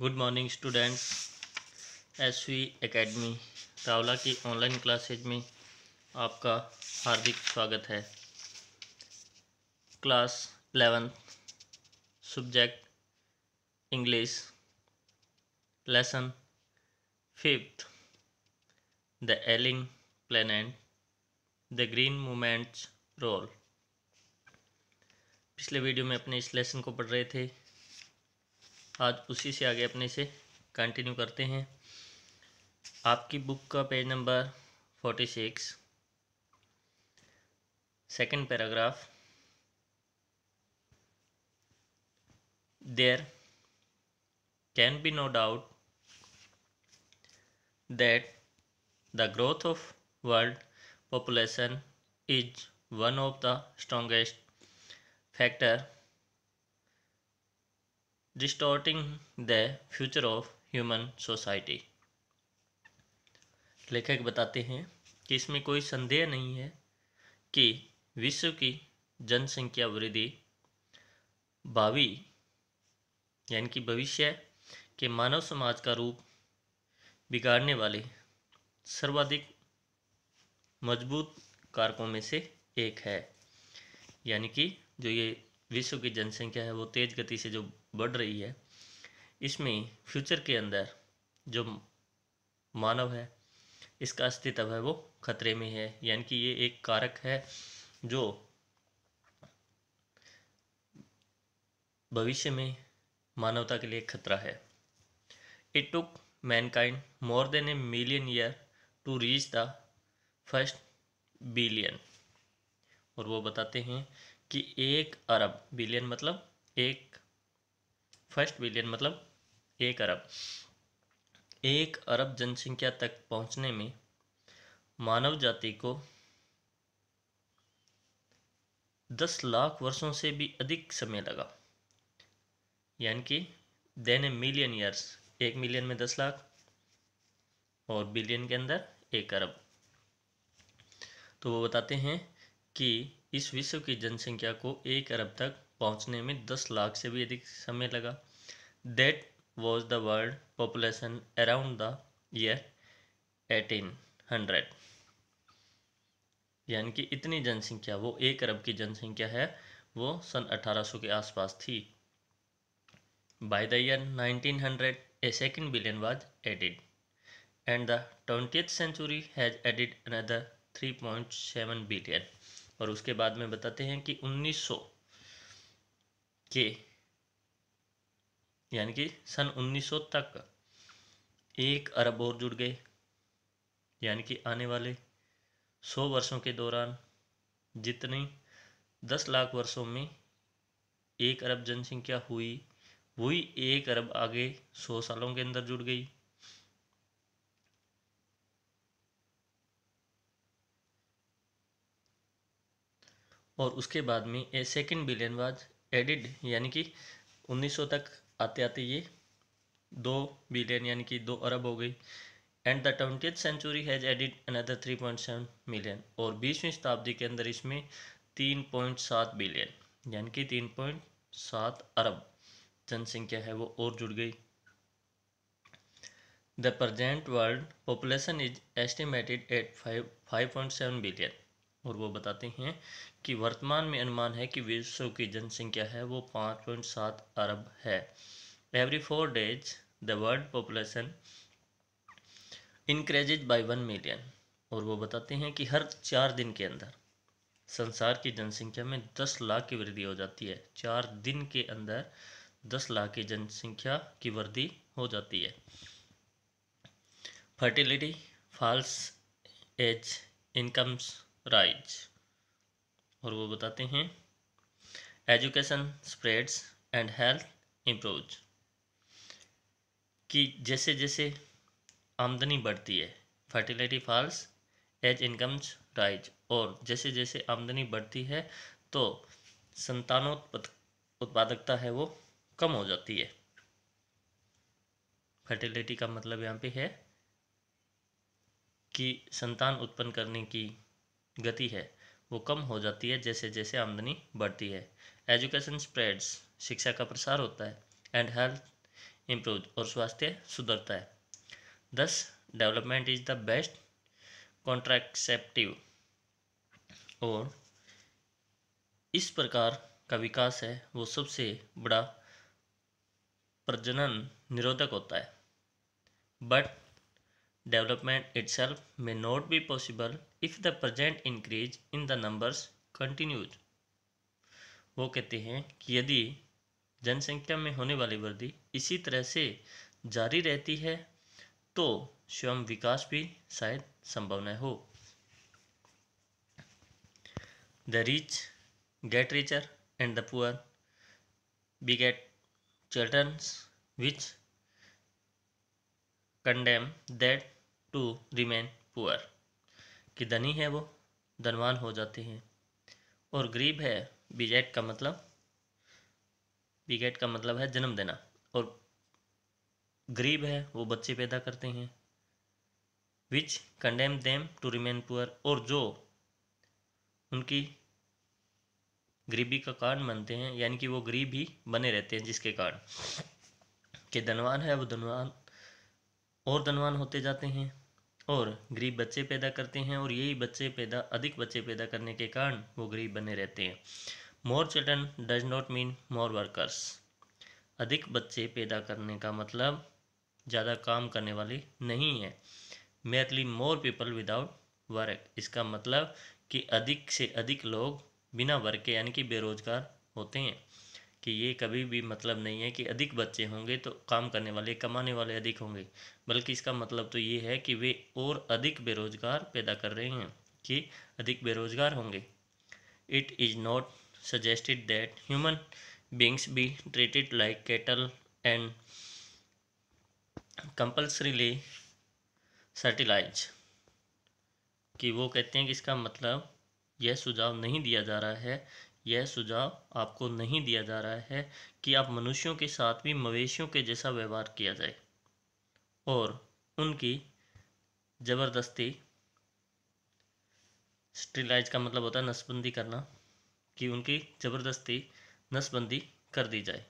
Good morning students S V academy Rawla की online classes में आपका हार्दिक स्वागत है class eleventh subject English lesson fifth the ailing planet the green movement's role पिछले वीडियो में अपने इस लेसन को पढ़ रहे थे आज उसी से आगे अपने से कंटिन्यू करते हैं आपकी बुक का page number forty six second paragraph there can be no doubt that the growth of world population is one of the strongest factor distorting the future of human society लेखक बताते हैं कि इसमें कोई संदेह नहीं है कि विश्व की जनसंख्या वृद्धि भावी यानी कि भविष्य के मानव समाज का रूप बिगाड़ने वाले सर्वाधिक मजबूत कारकों में से एक है यानी कि जो ये विश्व की जनसंख्या है वो तेज़ गति से जो बढ़ रही है इसमें फ्यूचर के अंदर जो मानव है इसका अस्तित्व है वो खतरे में है यानी कि ये एक कारक है जो भविष्य में मानवता के लिए खतरा है it took mankind more than a million year to reach the first billion और वो बताते हैं कि एक अरब बिलियन मतलब एक फर्स्ट बिलियन मतलब एक अरब एक अरब जनसंख्या तक पहुंचने में मानव जाति को दस लाख वर्षों से भी अधिक समय लगा यानी कि देन ए मिलियन ईयर्स एक मिलियन में दस लाख और बिलियन के अंदर एक अरब तो वो बताते हैं कि इस विश्व की जनसंख्या को एक अरब तक पहुंचने में दस लाख से भी अधिक समय लगा that was the world population around the year eighteen hundred यानी कि इतनी जनसंख्या वो एक अरब की जनसंख्या है वो सन 1800 के आसपास थी by the year 1900 a second billion was added and the 20th century has added another 3.7 billion और उसके बाद में बताते हैं कि 1900 के यानी कि सन 1900 तक एक अरब और जुड़ गए यानी कि आने वाले 100 वर्षों के दौरान जितनी 10 लाख वर्षों में एक अरब जनसंख्या हुई वही एक अरब आगे 100 सालों के अंदर जुड़ गई और उसके बाद में ए सेकेंड बिलियन बाद एडिड यानी कि 1900 तक आते आते ये दो बिलियन यानी कि दो अरब हो गई and the twenty century has added another 3.7 million और बीसवीं शताब्दी के अंदर इसमें 3.7 बिलियन यानी कि 3.7 अरब जनसंख्या है वो और जुड़ गई the present world population is estimated at five five point seven billion और वो बताते हैं कि वर्तमान में अनुमान है कि विश्व की जनसंख्या है वो सात अरब है every four days the world population increase by one million और वो बताते हैं कि हर चार दिन के अंदर संसार की जनसंख्या में दस लाख की वृद्धि हो जाती है चार दिन के अंदर दस लाख की जनसंख्या की वृद्धि हो जाती है fertility falls as incomes rise और वो बताते हैं education spreads and health improve कि जैसे जैसे आमदनी बढ़ती है fertility falls as incomes rise और जैसे जैसे आमदनी बढ़ती है तो संतानोत्पत्त उत्पादकता है वो कम हो जाती है फर्टिलिटी का मतलब यहाँ पे है कि संतान उत्पन्न करने की गति है वो कम हो जाती है जैसे जैसे आमदनी बढ़ती है एजुकेशन स्प्रेड्स शिक्षा का प्रसार होता है एंड हेल्थ इम्प्रूव और स्वास्थ्य सुधरता है thus development is the best contraceptive और इस प्रकार का विकास है वो सबसे बड़ा प्रजनन निरोधक होता है but development itself may not be possible if the present increase in the numbers continues वो कहते हैं कि यदि जनसंख्या में होने वाली वृद्धि इसी तरह से जारी रहती है तो स्वयं विकास भी शायद संभव न हो the rich get richer and the poor beget childrens which condemn that to remain poor कि धनी है वो धनवान हो जाते हैं और गरीब है बिजैट का मतलब बिगैट का मतलब है जन्म देना और गरीब है वो बच्चे पैदा करते हैं which condemn them to remain poor और जो उनकी गरीबी का कारण बनते हैं यानी कि वो गरीब ही बने रहते हैं जिसके कारण कि धनवान है वो धनवान और धनवान होते जाते हैं और गरीब बच्चे पैदा करते हैं और यही बच्चे पैदा अधिक बच्चे पैदा करने के कारण वो गरीब बने रहते हैं more children does not mean more workers अधिक बच्चे पैदा करने का मतलब ज़्यादा काम करने वाले नहीं है merely more people without work इसका मतलब कि अधिक से अधिक लोग बिना वर्क के यानी कि बेरोजगार होते हैं कि ये कभी भी मतलब नहीं है कि अधिक बच्चे होंगे तो काम करने वाले कमाने वाले अधिक होंगे बल्कि इसका मतलब तो ये है कि वे और अधिक बेरोजगार पैदा कर रहे हैं कि अधिक बेरोजगार होंगे it is not suggested that human beings be treated like cattle and compulsorily sterilised कि वो कहते हैं कि इसका मतलब यह सुझाव नहीं दिया जा रहा है यह सुझाव आपको नहीं दिया जा रहा है कि आप मनुष्यों के साथ भी मवेशियों के जैसा व्यवहार किया जाए और उनकी ज़बरदस्ती स्टिलाइज का मतलब होता है नसबंदी करना कि उनकी ज़बरदस्ती नसबंदी कर दी जाए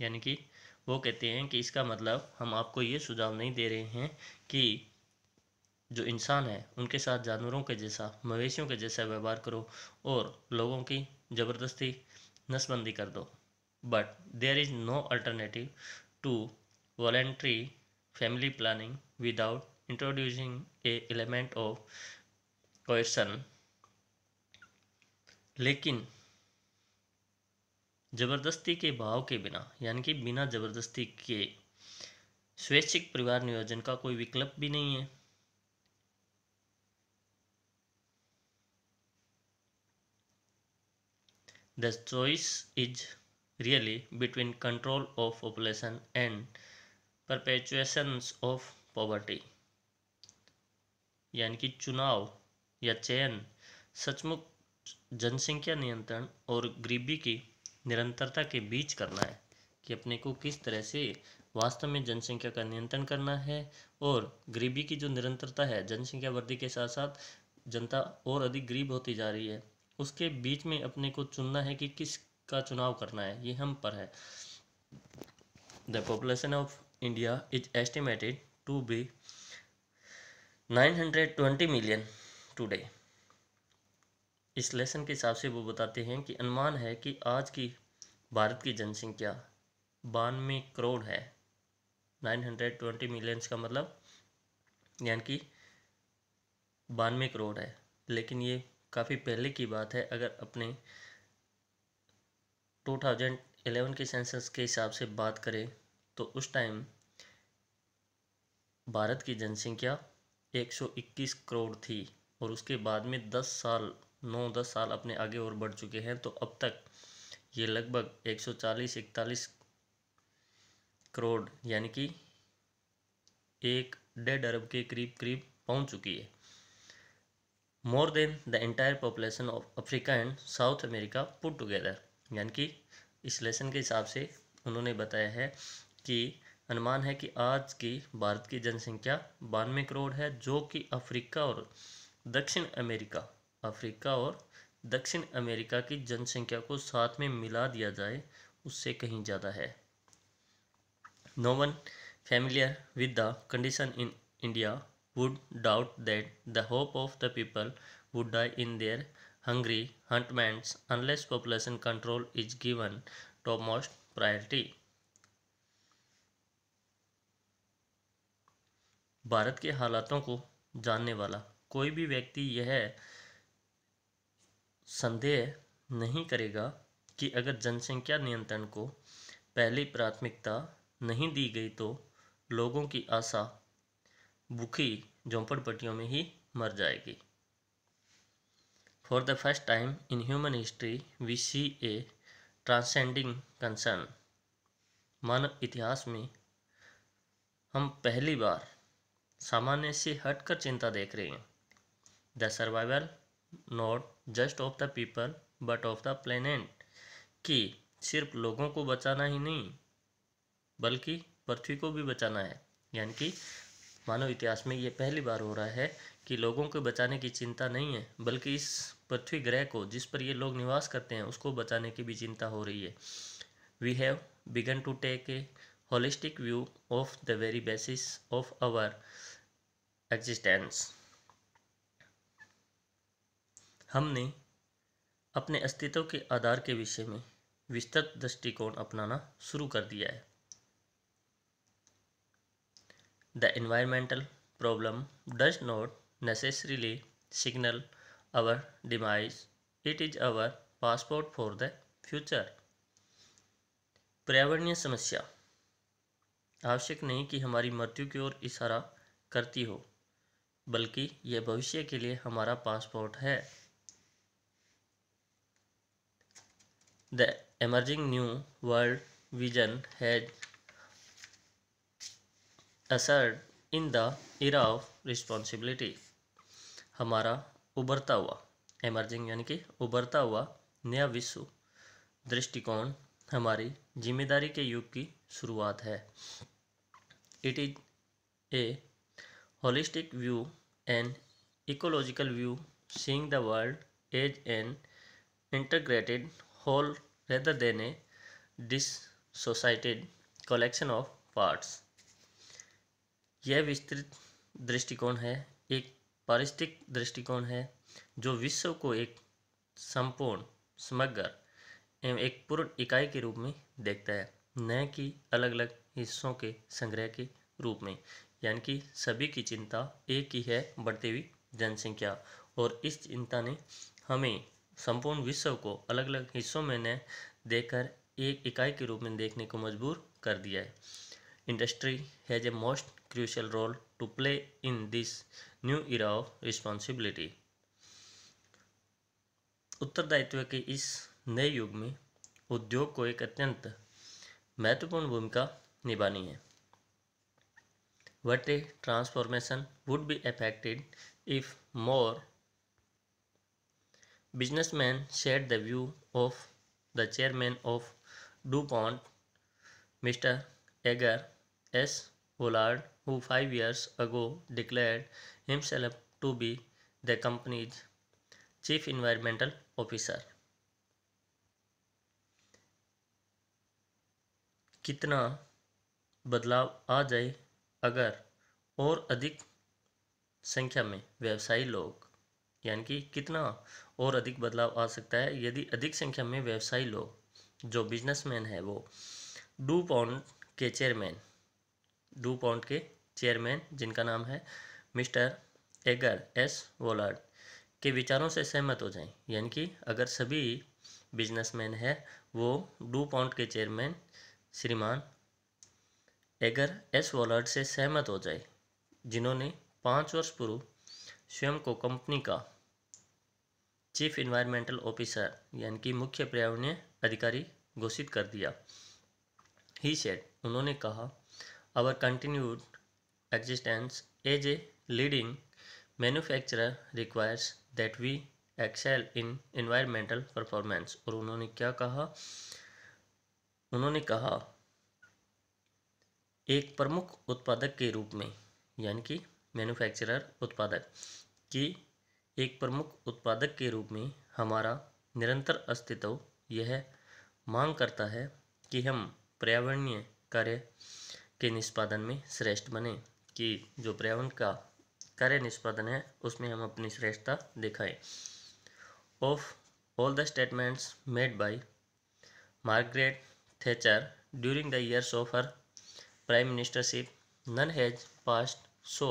यानी कि वो कहते हैं कि इसका मतलब हम आपको ये सुझाव नहीं दे रहे हैं कि जो इंसान है उनके साथ जानवरों के जैसा मवेशियों के जैसा व्यवहार करो और लोगों की ज़बरदस्ती नसबंदी कर दो but there is no alternative to voluntary family planning without introducing an element of question लेकिन जबरदस्ती के भाव के बिना यानी कि बिना जबरदस्ती के स्वैच्छिक परिवार नियोजन का कोई विकल्प भी नहीं है The choice is really between control of population and perpetuation of poverty. यानी कि चुनाव या चयन सचमुख जनसंख्या नियंत्रण और गरीबी की निरंतरता के बीच करना है कि अपने को किस तरह से वास्तव में जनसंख्या का नियंत्रण करना है और गरीबी की जो निरंतरता है जनसंख्या वृद्धि के साथ साथ जनता और अधिक गरीब होती जा रही है उसके बीच में अपने को चुनना है कि किस का चुनाव करना है ये हम पर है the population of India is estimated to be twenty million today इस लेसन के हिसाब से वो बताते हैं कि अनुमान है कि आज की भारत की जनसंख्या बानवे करोड़ है नाइन हंड्रेड ट्वेंटी मिलियंस का मतलब यानी कि बानवे करोड़ है लेकिन ये काफ़ी पहले की बात है अगर अपने 2011 के सेंसस के हिसाब से बात करें तो उस टाइम भारत की जनसंख्या 121 करोड़ थी और उसके बाद में 10 साल 9-10 साल अपने आगे और बढ़ चुके हैं तो अब तक ये लगभग 140-41 करोड़ यानी कि एक डेढ़ अरब के करीब करीब पहुंच चुकी है more than the entire population of Africa and South America put together यानी कि इस लेसन के हिसाब से उन्होंने बताया है कि अनुमान है कि आज की भारत की जनसंख्या बानवे करोड़ है जो कि अफ्रीका और दक्षिण अमेरिका अफ्रीका और दक्षिण अमेरिका की जनसंख्या को साथ में मिला दिया जाए उससे कहीं ज़्यादा है no one with the condition in India would doubt that the hope of the people would die in their hungry huntments unless population control is given topmost priority. Bharat के हालातों को जानने वाला कोई भी व्यक्ति यह संदेह नहीं करेगा कि अगर जनसंख्या नियंत्रण को पहली प्राथमिकता नहीं दी गई तो लोगों की आशा भूखी झोंपड़पट्टियों में ही मर जाएगी for the first time in human history we see a transcending concern मानव इतिहास में हम पहली बार सामान्य से हटकर चिंता देख रहे हैं the survival not just of the people but of the planet कि सिर्फ लोगों को बचाना ही नहीं बल्कि पृथ्वी को भी बचाना है यानी कि मानव इतिहास में ये पहली बार हो रहा है कि लोगों को बचाने की चिंता नहीं है बल्कि इस पृथ्वी ग्रह को जिस पर ये लोग निवास करते हैं उसको बचाने की भी चिंता हो रही है we have begun to take a holistic view of the very basis of our existence हमने अपने अस्तित्व के आधार के विषय में विस्तृत दृष्टिकोण अपनाना शुरू कर दिया है the environmental problem does not necessarily signal our demise, it is our passport for the future. पर्यावरणीय समस्या आवश्यक नहीं कि हमारी मृत्यु की ओर इशारा करती हो बल्कि यह भविष्य के लिए हमारा पासपोर्ट है the emerging new world vision has ushered in the era of responsibility हमारा उभरता हुआ एमर्जिंग यानी कि उभरता हुआ नया विश्व दृष्टिकोण हमारी जिम्मेदारी के युग की शुरुआत है it is a holistic view and ecological view seeing the world as an integrated whole rather than a dissociated collection of parts यह विस्तृत दृष्टिकोण है एक पारिस्थितिक दृष्टिकोण है जो विश्व को एक संपूर्ण समग्र एवं एक पूर्ण इकाई के रूप में देखता है न कि अलग अलग हिस्सों के संग्रह के रूप में यानी कि सभी की चिंता एक ही है बढ़ती हुई जनसंख्या और इस चिंता ने हमें संपूर्ण विश्व को अलग अलग हिस्सों में न देखकर एक इकाई के रूप में देखने को मजबूर कर दिया है industry has a most crucial role to play in this new era of responsibility उत्तरदायित्व के इस नए युग में उद्योग को एक अत्यंत महत्वपूर्ण भूमिका निभानी है what a transformation would be effected if more businessmen shared the view of the chairman of DuPont mister Edgar S Woolard who five years ago declared himself to be the company's chief environmental officer. कितना बदलाव आ जाए अगर और अधिक संख्या में व्यवसायी लोग यानी कि कितना और अधिक बदलाव आ सकता है यदि अधिक संख्या में व्यवसायी लोग जो बिजनेसमैन है वो डू पॉन्ट के चेयरमैन डू पॉन्ट के चेयरमैन जिनका नाम है मिस्टर एगर एस वोलार्ड के विचारों से सहमत हो जाएं यानी कि अगर सभी बिजनेसमैन है वो डू पॉन्ट के चेयरमैन श्रीमान एगर एस वॉलर्ड से सहमत हो जाए जिन्होंने पाँच वर्ष पूर्व स्वयं को कंपनी का चीफ इन्वायरमेंटल ऑफिसर यानी कि मुख्य पर्यावरणीय अधिकारी घोषित कर दिया ही सेट उन्होंने कहा our continued existence as a leading manufacturer requires that we excel in environmental performance और उन्होंने क्या कहा उन्होंने कहा एक प्रमुख उत्पादक के रूप में यानी कि मैन्युफैक्चरर उत्पादक की एक प्रमुख उत्पादक के रूप में हमारा निरंतर अस्तित्व यह मांग करता है कि हम पर्यावरणीय कार्य के निष्पादन में श्रेष्ठ बने कि जो पर्यावरण का कार्य निष्पादन है उसमें हम अपनी श्रेष्ठता दिखाएं of all the statements made by Margaret Thatcher during the years of her prime ministership none has passed so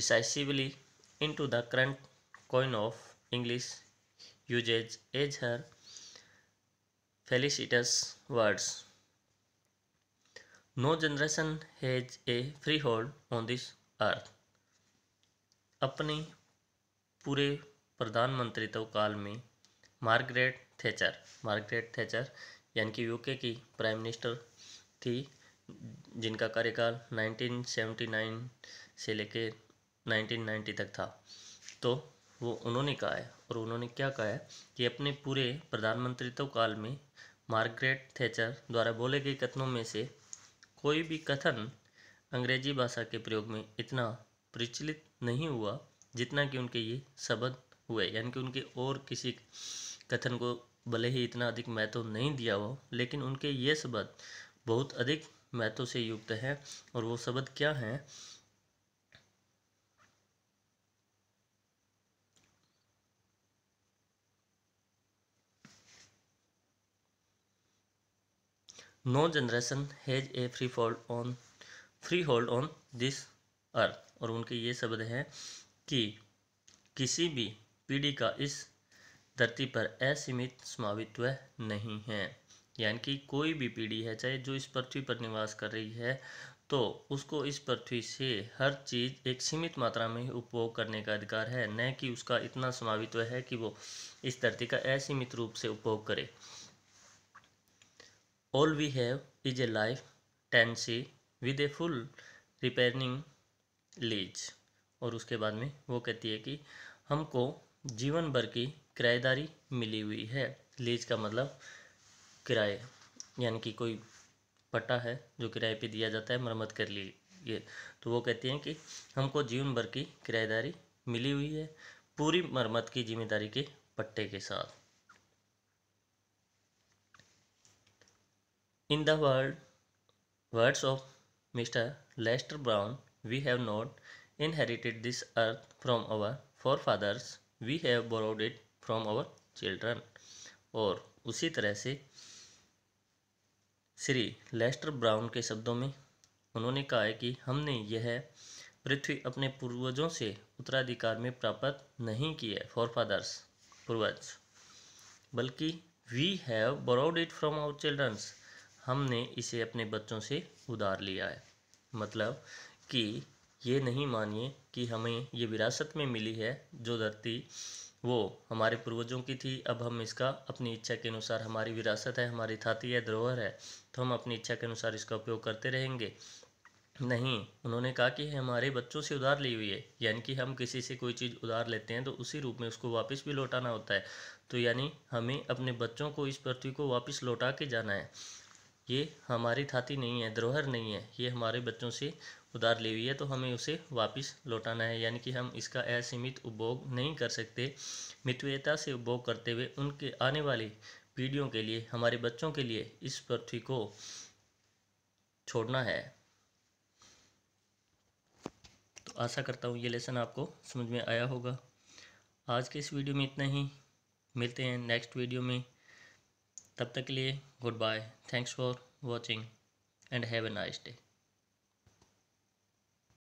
decisively into the current coin of English usage as her felicitous words no generation has a freehold on this earth अपने पूरे प्रधानमंत्रित्व तो काल में Margaret thatched Margaret thatched यानी कि UK की prime minister थी जिनका कार्यकाल 1979 से लेके 1990 तक था तो वो उन्होंने कहा है और उन्होंने क्या कहा है कि अपने पूरे प्रधानमंत्रित्व तो काल में मार्गरेट थेचर द्वारा बोले गए कथनों में से कोई भी कथन अंग्रेजी भाषा के प्रयोग में इतना प्रचलित नहीं हुआ जितना कि उनके ये शब्द हुए यानी कि उनके और किसी कथन को भले ही इतना अधिक महत्व नहीं दिया हो लेकिन उनके ये शब्द बहुत अधिक महत्व से युक्त हैं और वो शब्द क्या हैं no generation has a free fold on freehold on this earth और उनके ये शब्द हैं कि किसी भी पीढ़ी का इस धरती पर असीमित स्वामित्व नहीं है यानी कि कोई भी पीढ़ी है चाहे जो इस पृथ्वी पर निवास कर रही है तो उसको इस पृथ्वी से हर चीज़ एक सीमित मात्रा में उपभोग करने का अधिकार है न कि उसका इतना समावित्व है कि वो इस धरती का असीमित रूप से उपभोग करे All we have is a life tenancy with a full repairing lease और उसके बाद में वो कहती है कि हमको जीवन भर की किराएदारी मिली हुई है लीज का मतलब किराए यानी कि कोई पट्टा है जो किराए पे दिया जाता है मरम्मत कर लीजिए तो वो कहती हैं कि हमको जीवन भर की किराएदारी मिली हुई है पूरी मरम्मत की जिम्मेदारी के पट्टे के साथ In the world, words of Mr. Lester Brown, we have not inherited this earth from our forefathers, we have borrowed it from our children. और उसी तरह से श्री लेस्टर ब्राउन के शब्दों में उन्होंने कहा है कि हमने यह पृथ्वी अपने पूर्वजों से उत्तराधिकार में प्राप्त नहीं की है फॉरफादर्स पूर्वज बल्कि we have borrowed it from our children हमने इसे अपने बच्चों से उधार लिया है मतलब कि ये नहीं मानिए कि हमें ये विरासत में मिली है जो धरती वो हमारे पूर्वजों की थी अब हम इसका अपनी इच्छा के अनुसार हमारी विरासत है हमारी थाती है धरोहर है तो हम अपनी इच्छा के अनुसार इसका उपयोग करते रहेंगे नहीं उन्होंने कहा कि हमारे बच्चों से उधार ली हुई है यानी कि हम किसी से कोई चीज़ उधार लेते हैं तो उसी रूप में उसको वापस भी लौटाना होता है तो यानी हमें अपने बच्चों को इस पृथ्वी को वापस लौटा के जाना है ये हमारी थाती नहीं है धरोहर नहीं है ये हमारे बच्चों से उधार ली हुई है तो हमें उसे वापस लौटाना है यानी कि हम इसका असीमित उपभोग नहीं कर सकते मितव्यता से उपभोग करते हुए उनके आने वाली पीढ़ियों के लिए हमारे बच्चों के लिए इस पृथ्वी को छोड़ना है तो आशा करता हूँ ये लेसन आपको समझ में आया होगा आज के इस वीडियो में इतना ही मिलते हैं नेक्स्ट वीडियो में तब तक के लिए goodbye thanks for watching and have a nice day